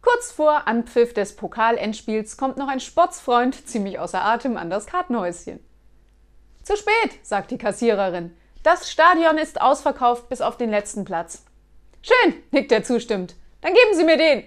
Kurz vor Anpfiff des Pokalendspiels kommt noch ein Sportsfreund ziemlich außer Atem an das Kartenhäuschen. Zu spät, sagt die Kassiererin. Das Stadion ist ausverkauft bis auf den letzten Platz. Schön, nickt er zustimmt. Dann geben Sie mir den.